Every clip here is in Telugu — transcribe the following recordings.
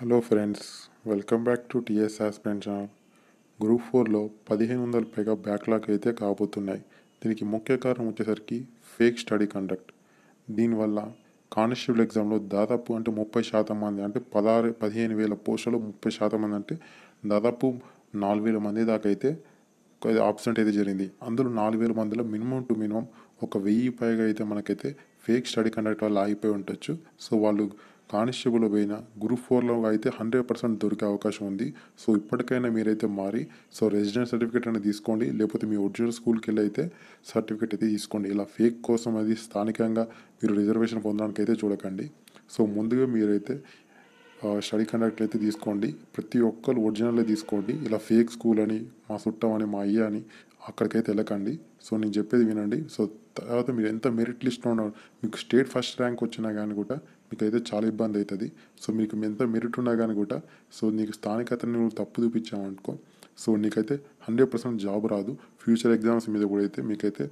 hello friends welcome back to TS aspirant channel group ఫోర్లో పదిహేను వందల పైగా బ్యాక్లాగ్ అయితే కాబోతున్నాయి దీనికి ముఖ్య కారణం వచ్చేసరికి ఫేక్ స్టడీ కండక్ట్ దీనివల్ల కానిస్టేబుల్ ఎగ్జామ్లో దాదాపు అంటే ముప్పై శాతం మంది అంటే పదహారు పదిహేను వేల పోస్టులు ముప్పై శాతం మంది అంటే దాదాపు నాలుగు వేల మంది దాకా అయితే ఆబ్సెంట్ అయితే జరిగింది అందులో నాలుగు వేల మందిలో మినిమం టు మినిమం ఒక వెయ్యి పైగా అయితే మనకైతే ఫేక్ స్టడీ కండక్ట్ వల్ల ఆగిపోయి ఉండొచ్చు సో వాళ్ళు కానిస్టేబుల్ పోయిన గ్రూప్ ఫోర్లో అయితే హండ్రెడ్ పర్సెంట్ దొరికే అవకాశం ఉంది సో ఇప్పటికైనా మీరైతే మారి సో రెసిడెంట్ సర్టిఫికేట్ అనేది తీసుకోండి లేకపోతే మీ ఒరిజినల్ స్కూల్కి వెళ్ళి అయితే సర్టిఫికేట్ అయితే తీసుకోండి ఇలా ఫేక్ కోసం అది స్థానికంగా మీరు రిజర్వేషన్ పొందడానికి అయితే చూడకండి సో ముందుగా మీరైతే స్టడీ కండక్ట్ అయితే తీసుకోండి ప్రతి ఒక్కరు ఒరిజినల్ తీసుకోండి ఇలా ఫేక్ స్కూల్ అని మా చుట్టం అని మా అయ్య అని అక్కడికైతే వెళ్ళకండి సో నేను చెప్పేది వినండి సో తర్వాత మీరు ఎంత మెరిట్ లిస్ట్లో ఉన్నారు మీకు స్టేట్ ఫస్ట్ ర్యాంక్ వచ్చినా కానీ కూడా మీకైతే చాలా ఇబ్బంది అవుతుంది సో మీకు ఎంత మెరిట్ ఉన్నా కానీ కూడా సో నీకు స్థానికతను నువ్వు తప్పు చూపించావనుకో సో నీకైతే హండ్రెడ్ పర్సెంట్ జాబ్ రాదు ఫ్యూచర్ ఎగ్జామ్స్ మీద కూడా అయితే మీకైతే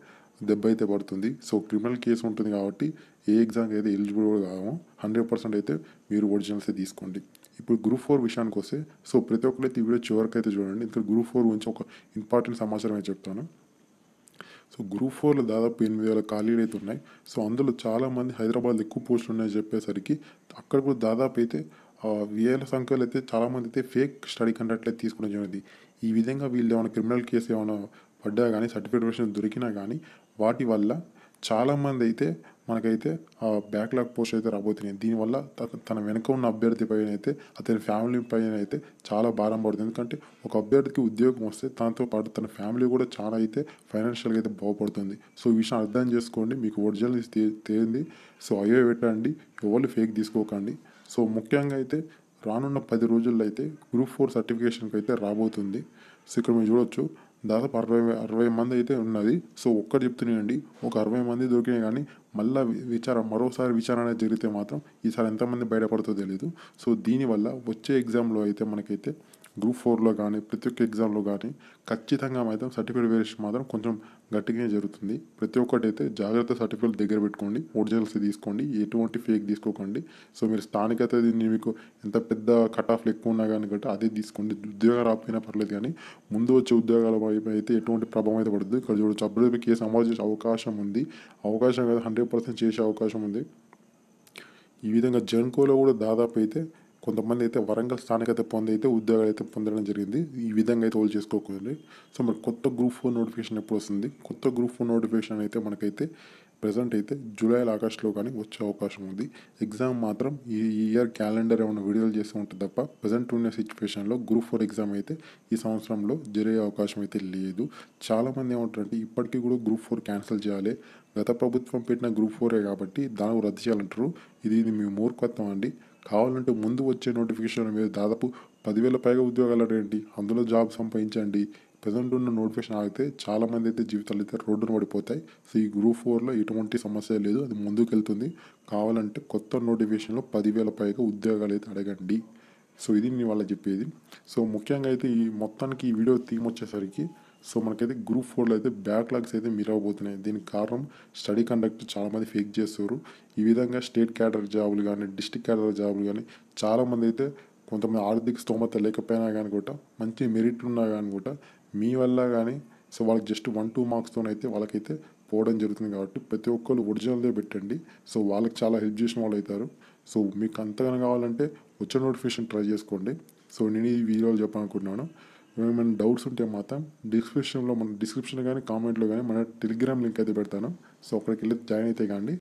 దెబ్బ అయితే పడుతుంది సో క్రిమినల్ కేసు ఉంటుంది కాబట్టి ఏ ఎగ్జామ్కి అయితే ఎలిజిబుల్ కావు హండ్రెడ్ పర్సెంట్ అయితే మీరు ఒరిజినల్స్ తీసుకోండి ఇప్పుడు గ్రూప్ ఫోర్ విషయానికి వస్తే సో ప్రతి ఒక్కరైతే ఈ వీడియో చివరికి అయితే చూడండి ఇంకా గ్రూప్ ఫోర్ గురించి ఒక ఇంపార్టెంట్ సమాచారం అయితే చెప్తాను సో గ్రూప్ ఫోర్లో దాదాపు ఎనిమిది వేల ఖాళీలు అయితే ఉన్నాయి సో అందులో చాలామంది హైదరాబాద్లో ఎక్కువ పోస్టులు ఉన్నాయని చెప్పేసరికి అక్కడ కూడా దాదాపు అయితే వేల సంఖ్యలో అయితే చాలామంది అయితే ఫేక్ స్టడీ కండక్ట్ అయితే తీసుకోవడం జరిగింది ఈ విధంగా వీళ్ళు ఏమైనా క్రిమినల్ కేసు ఏమైనా పడ్డా కానీ సర్టిఫికేట్ దొరికినా కానీ వాటి వల్ల చాలామంది అయితే మనకైతే ఆ బ్యాక్లాగ్ పోస్ట్ అయితే రాబోతున్నాయి దీనివల్ల తన వెనక ఉన్న అభ్యర్థి పైన అయితే అతని ఫ్యామిలీ పైన అయితే చాలా భారం పడుతుంది ఎందుకంటే ఒక అభ్యర్థికి ఉద్యోగం వస్తే తనతో పాటు తన ఫ్యామిలీ కూడా చాలా అయితే ఫైనాన్షియల్గా అయితే బాగుపడుతుంది సో ఈ విషయం అర్థం చేసుకోండి మీకు ఒరిజినల్ తేలింది సో అవే పెట్టండి ఎవరు ఫేక్ తీసుకోకండి సో ముఖ్యంగా అయితే రానున్న పది రోజుల్లో అయితే గ్రూప్ ఫోర్ సర్టిఫికేషన్కి అయితే రాబోతుంది సో ఇక్కడ మీరు చూడొచ్చు దాదాపు అరవై అరవై మంది అయితే ఉన్నది సో ఒక్కటి చెప్తున్నాయండి ఒక అరవై మంది దొరికినాయి కానీ మళ్ళీ విచారం మరోసారి విచారణ జరిగితే మాత్రం ఈసారి ఎంతమంది బయటపడుతుందో తెలియదు సో దీనివల్ల వచ్చే ఎగ్జామ్లో అయితే మనకైతే గ్రూప్ ఫోర్లో కానీ ప్రతి ఒక్క ఎగ్జామ్లో కానీ ఖచ్చితంగా మాత్రం సర్టిఫికేట్ వేరియేషన్ మాత్రం కొంచెం గట్టిగానే జరుగుతుంది ప్రతి ఒక్కటి అయితే జాగ్రత్త సర్టిఫికేట్ దగ్గర పెట్టుకోండి ఒరిజినల్స్ తీసుకోండి ఎటువంటి ఫేక్ తీసుకోకండి సో మీరు స్థానికత మీకు ఎంత పెద్ద కట్ ఆఫ్లు ఎక్కువ ఉన్నా కానీ గట్రా అదే తీసుకోండి ఉద్యోగం రాకపోయినా పర్లేదు కానీ ముందు వచ్చే ఉద్యోగాల వైపు అయితే ఎటువంటి ప్రభావం అయితే పడుతుంది ఇక్కడ చూడవచ్చు అప్పుడు కేసు అమలు చేసే అవకాశం ఉంది అవకాశం కదా హండ్రెడ్ పర్సెంట్ చేసే అవకాశం ఉంది ఈ విధంగా జన్కోలో కూడా దాదాపు అయితే కొంతమంది అయితే వరంగల్ స్థానికత పొంది అయితే ఉద్యోగాలు అయితే పొందడం జరిగింది ఈ విధంగా అయితే హోల్డ్ చేసుకోకూడదు సో మరి కొత్త గ్రూప్ ఫోర్ నోటిఫికేషన్ ఎప్పుడు వస్తుంది కొత్త గ్రూప్ ఫోర్ నోటిఫికేషన్ అయితే మనకైతే ప్రజెంట్ అయితే జూలై ఆగస్టులో కానీ వచ్చే అవకాశం ఉంది ఎగ్జామ్ మాత్రం ఈ ఇయర్ క్యాలెండర్ ఏమైనా వీడియోలు చేసి ఉంటుంది తప్ప ప్రజెంట్ ఉన్న సిచ్యువేషన్లో గ్రూప్ ఫోర్ ఎగ్జామ్ అయితే ఈ సంవత్సరంలో జరిగే అవకాశం అయితే లేదు చాలామంది ఏమంటారంటే ఇప్పటికీ కూడా గ్రూప్ ఫోర్ క్యాన్సిల్ చేయాలి గత ప్రభుత్వం పెట్టిన గ్రూప్ ఫోరే కాబట్టి దాన్ని రద్దు చేయాలంటారు ఇది ఇది మీ మూర్ఖత్వం అండి కావాలంటే ముందు వచ్చే నోటిఫికేషన్ మీద దాదాపు పదివేల పైగా ఉద్యోగాలు అడగండి అందులో జాబ్ సంపాదించండి ప్రజెంట్ ఉన్న నోటిఫికేషన్ ఆగితే చాలామంది అయితే జీవితాలు అయితే రోడ్డును పడిపోతాయి సో ఈ గ్రూప్ ఫోర్లో ఎటువంటి సమస్య లేదు అది ముందుకు వెళ్తుంది కావాలంటే కొత్త నోటిఫికేషన్లో పదివేల పైగా ఉద్యోగాలు అయితే అడగండి సో ఇది నేను వాళ్ళ చెప్పేది సో ముఖ్యంగా అయితే ఈ మొత్తానికి ఈ వీడియో థీమ్ వచ్చేసరికి సో మనకైతే గ్రూప్ ఫోర్లో అయితే బ్యాక్లాగ్స్ అయితే అవ్వబోతున్నాయి దీనికి కారణం స్టడీ కండక్ట్ చాలామంది ఫేక్ చేస్తారు ఈ విధంగా స్టేట్ క్యాడర్ జాబులు కానీ డిస్టిక్ క్యాడర్ జాబులు కానీ చాలామంది అయితే కొంతమంది ఆర్థిక స్తోమత లేకపోయినా కానీ కూడా మంచి మెరిట్ ఉన్నా కానీ కూడా మీ వల్ల కానీ సో వాళ్ళకి జస్ట్ వన్ టూ మార్క్స్తోనైతే వాళ్ళకైతే పోవడం జరుగుతుంది కాబట్టి ప్రతి ఒక్కరు ఒరిజినల్దే పెట్టండి సో వాళ్ళకి చాలా హెల్ప్ చేసిన వాళ్ళు అవుతారు సో మీకు అంతగానో కావాలంటే వచ్చే నోటిఫికేషన్ ట్రై చేసుకోండి సో నేను ఈ వీడియో చెప్పాలనుకుంటున్నాను ఏమైనా డౌట్స్ ఉంటే మాత్రం డిస్క్రిప్షన్లో మన డిస్క్రిప్షన్లో కానీ కామెంట్లో కానీ మన టెలిగ్రామ్ లింక్ అయితే పెడతాను సో అక్కడికి వెళ్ళి జాయిన్ అయితే కానీ